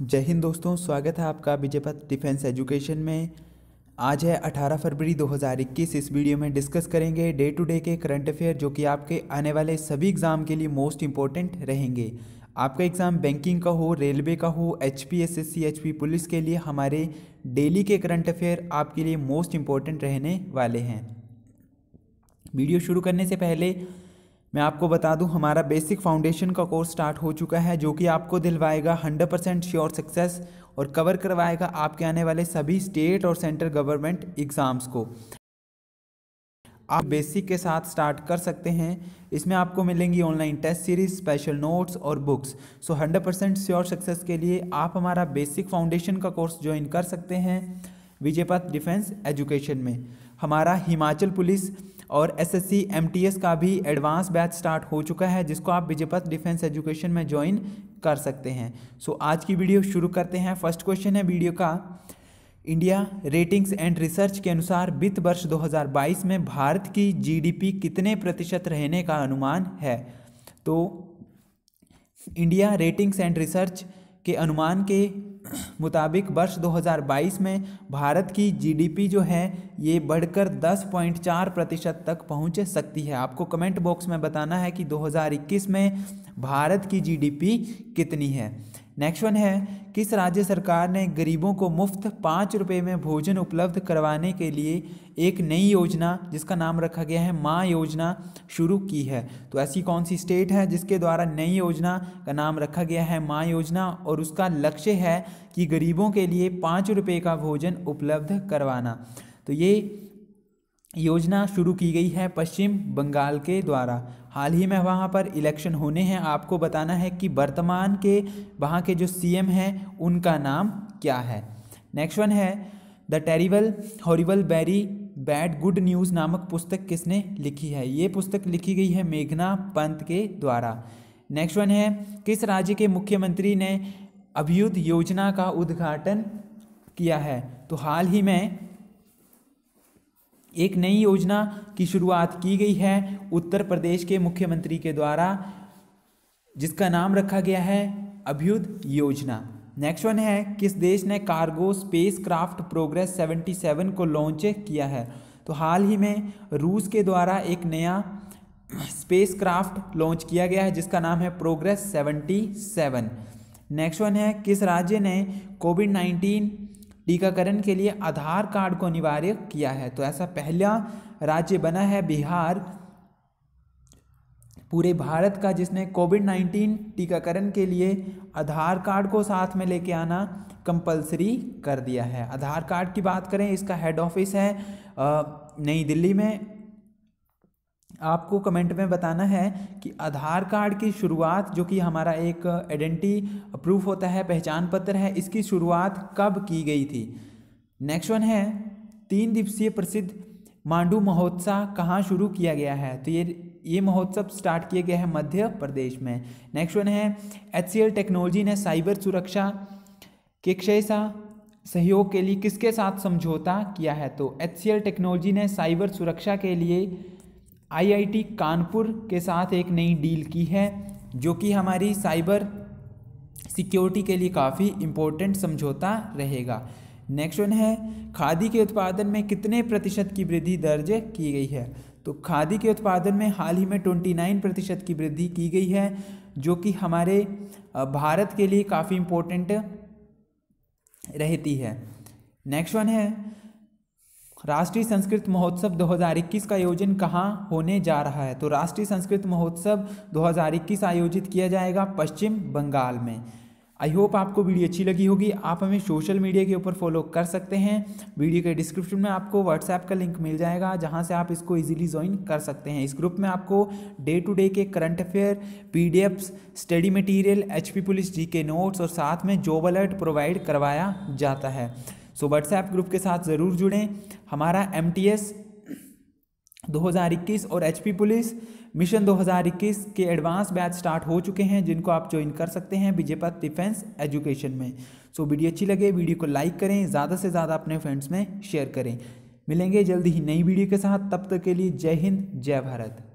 जय हिंद दोस्तों स्वागत है आपका विजयपथ डिफेंस एजुकेशन में आज है 18 फरवरी 2021 इस वीडियो में डिस्कस करेंगे डे टू डे के करंट अफेयर जो कि आपके आने वाले सभी एग्ज़ाम के लिए मोस्ट इंपॉर्टेंट रहेंगे आपका एग्ज़ाम बैंकिंग का हो रेलवे का हो H P S S C H P police के लिए हमारे डेली के करंट अफेयर आपके लिए मोस्ट इम्पोर्टेंट रहने वाले हैं वीडियो शुरू करने से पहले मैं आपको बता दूं हमारा बेसिक फाउंडेशन का कोर्स स्टार्ट हो चुका है जो कि आपको दिलवाएगा 100 परसेंट श्योर सक्सेस और कवर करवाएगा आपके आने वाले सभी स्टेट और सेंट्रल गवर्नमेंट एग्ज़ाम्स को आप बेसिक के साथ स्टार्ट कर सकते हैं इसमें आपको मिलेंगी online test series special notes और books so hundred percent sure success के लिए आप हमारा बेसिक फाउंडेशन का कोर्स ज्वाइन कर सकते हैं विजयपथ डिफेंस एजुकेशन में हमारा हिमाचल पुलिस और एसएससी एमटीएस का भी एडवांस बैच स्टार्ट हो चुका है जिसको आप विजयपथ डिफेंस एजुकेशन में ज्वाइन कर सकते हैं सो so, आज की वीडियो शुरू करते हैं फर्स्ट क्वेश्चन है वीडियो का इंडिया रेटिंग्स एंड रिसर्च के अनुसार वित्त वर्ष 2022 में भारत की जीडीपी कितने प्रतिशत रहने का अनुमान है तो इंडिया रेटिंग्स एंड रिसर्च के अनुमान के मुताबिक वर्ष 2022 में भारत की जीडीपी जो है ये बढ़कर 10.4 प्रतिशत तक पहुंच सकती है आपको कमेंट बॉक्स में बताना है कि 2021 में भारत की जीडीपी कितनी है नेक्स्ट वन है किस राज्य सरकार ने गरीबों को मुफ्त पाँच रुपये में भोजन उपलब्ध करवाने के लिए एक नई योजना जिसका नाम रखा गया है माँ योजना शुरू की है तो ऐसी कौन सी स्टेट है जिसके द्वारा नई योजना का नाम रखा गया है माँ योजना और उसका लक्ष्य है कि गरीबों के लिए पाँच रुपये का भोजन उपलब्ध करवाना तो ये योजना शुरू की गई है पश्चिम बंगाल के द्वारा हाल ही में वहाँ पर इलेक्शन होने हैं आपको बताना है कि वर्तमान के वहाँ के जो एम हैं उनका नाम क्या है नेक्स्ट वन है the terrible horrible very bad good news नामक पुस्तक किसने लिखी है ये पुस्तक लिखी गई है मेघना पंत के द्वारा नेक्स्ट वन है किस राज्य के मुख्यमंत्री ने अभियुद्ध योजना का उद्घाटन किया है तो हाल ही में एक नई योजना की शुरुआत की गई है उत्तर प्रदेश के मुख्यमंत्री के द्वारा जिसका नाम रखा गया है अभ्युद योजना नेक्स्ट वन है किस देश ने कार्गो स्पेस क्राफ्ट प्रोग्रेस 77 को लॉन्च किया है तो हाल ही में रूस के द्वारा एक नया स्पेस क्राफ्ट लॉन्च किया गया है जिसका नाम है प्रोग्रेस 77 नेक्स्ट वन है किस राज्य ने कोविड नाइन्टीन टीकाकरण के लिए आधार कार्ड को अनिवार्य किया है तो ऐसा पहला राज्य बना है बिहार पूरे भारत का जिसने कोविड नाइन्टीन टीकाकरण के लिए आधार कार्ड को साथ में लेके आना कंपलसरी कर दिया है आधार कार्ड की बात करें इसका हेड ऑफिस है नई दिल्ली में आपको कमेंट में बताना है कि आधार कार्ड की शुरुआत जो कि हमारा एक आइडेंटिटी प्रूफ होता है पहचान पत्र है इसकी शुरुआत कब की गई थी नेक्स्ट वन है तीन दिवसीय प्रसिद्ध मांडू महोत्सव कहाँ शुरू किया गया है तो ये ये महोत्सव स्टार्ट किया गया है मध्य प्रदेश में नेक्स्ट वन है एच टेक्नोलॉजी ने साइबर सुरक्षा के क्षय सा सहयोग के लिए किसके साथ समझौता किया है तो एच टेक्नोलॉजी ने साइबर सुरक्षा के लिए आईआईटी कानपुर के साथ एक नई डील की है जो कि हमारी साइबर सिक्योरिटी के लिए काफ़ी इम्पोर्टेंट समझौता रहेगा नेक्स्ट वन है खादी के उत्पादन में कितने प्रतिशत की वृद्धि दर्ज की गई है तो खादी के उत्पादन में हाल ही में ट्वेंटी नाइन प्रतिशत की वृद्धि की गई है जो कि हमारे भारत के लिए काफ़ी इम्पोर्टेंट रहती है नेक्स्ट वन है राष्ट्रीय संस्कृत महोत्सव 2021 का आयोजन कहाँ होने जा रहा है तो राष्ट्रीय संस्कृत महोत्सव 2021 आयोजित किया जाएगा पश्चिम बंगाल में आई होप आपको वीडियो अच्छी लगी होगी आप हमें सोशल मीडिया के ऊपर फॉलो कर सकते हैं वीडियो के डिस्क्रिप्शन में आपको व्हाट्सएप का लिंक मिल जाएगा जहां से आप इसको इजीली ज्वाइन कर सकते हैं इस ग्रुप में आपको डे टू डे के current affair PDFs study material HP police GK के नोट्स और साथ में जॉब अलर्ट प्रोवाइड करवाया जाता है सो व्हाट्सएप ग्रुप के साथ ज़रूर जुड़ें हमारा एम टी एस 2021 और एच पुलिस मिशन 2021 के एडवांस बैच स्टार्ट हो चुके हैं जिनको आप ज्वाइन कर सकते हैं विजयपत डिफेंस एजुकेशन में सो वीडियो अच्छी लगे वीडियो को लाइक करें ज़्यादा से ज़्यादा अपने फ्रेंड्स में शेयर करें मिलेंगे जल्दी ही नई वीडियो के साथ तब तक के लिए जय हिंद जय भारत